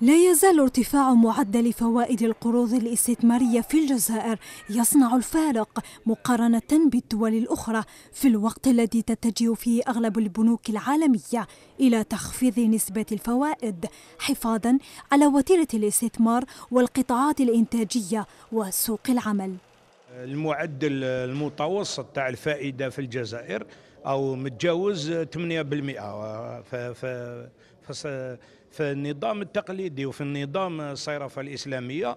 لا يزال ارتفاع معدل فوائد القروض الاستثمارية في الجزائر يصنع الفارق مقارنة بالدول الأخرى في الوقت الذي تتجه فيه أغلب البنوك العالمية إلى تخفيض نسبة الفوائد حفاظا على وتيرة الاستثمار والقطاعات الإنتاجية وسوق العمل المعدل المتوسط تاع الفائدة في الجزائر او متجاوز 8% في النظام فالنظام التقليدي وفي النظام الصيرفه الاسلاميه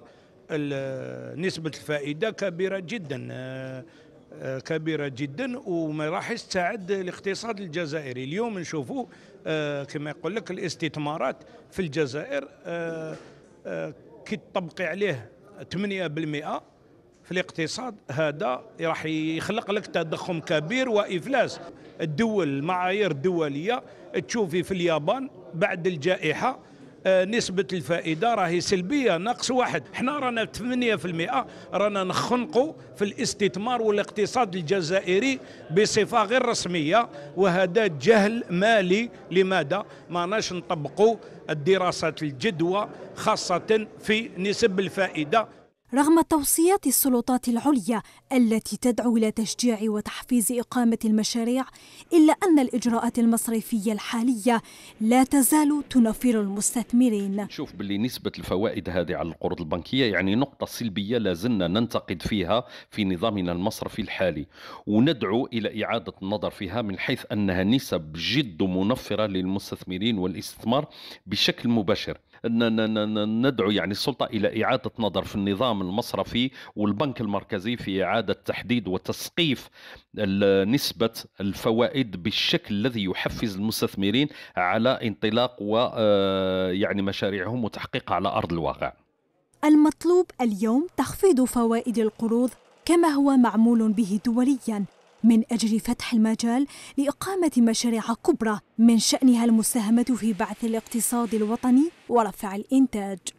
نسبه الفائده كبيره جدا آه، كبيره جدا وما راح تساعد الاقتصاد الجزائري اليوم نشوفوا آه، كما يقول لك الاستثمارات في الجزائر آه، كي تطبقي عليه 8% في الاقتصاد هذا راح يخلق لك تضخم كبير وافلاس الدول المعايير الدوليه تشوفي في اليابان بعد الجائحه آه، نسبة الفائدة راهي سلبية ناقص واحد احنا رانا 8% رانا نخنقوا في الاستثمار والاقتصاد الجزائري بصفة غير رسمية وهذا جهل مالي لماذا ما ناش نطبقوا الدراسات الجدوى خاصة في نسب الفائدة رغم توصيات السلطات العليا التي تدعو إلى تشجيع وتحفيز إقامة المشاريع إلا أن الإجراءات المصرفية الحالية لا تزال تنفر المستثمرين شوف باللي نسبة الفوائد هذه على القروض البنكية يعني نقطة سلبية لازلنا ننتقد فيها في نظامنا المصرفي الحالي وندعو إلى إعادة النظر فيها من حيث أنها نسب جد منفرة للمستثمرين والاستثمار بشكل مباشر ندعو يعني السلطة إلى إعادة نظر في النظام النظام المصرفي والبنك المركزي في إعادة تحديد وتسقيف نسبة الفوائد بالشكل الذي يحفز المستثمرين على انطلاق آه، يعني مشاريعهم وتحقيقها على أرض الواقع المطلوب اليوم تخفيض فوائد القروض كما هو معمول به دوليا من أجل فتح المجال لإقامة مشاريع كبرى من شأنها المساهمة في بعث الاقتصاد الوطني ورفع الإنتاج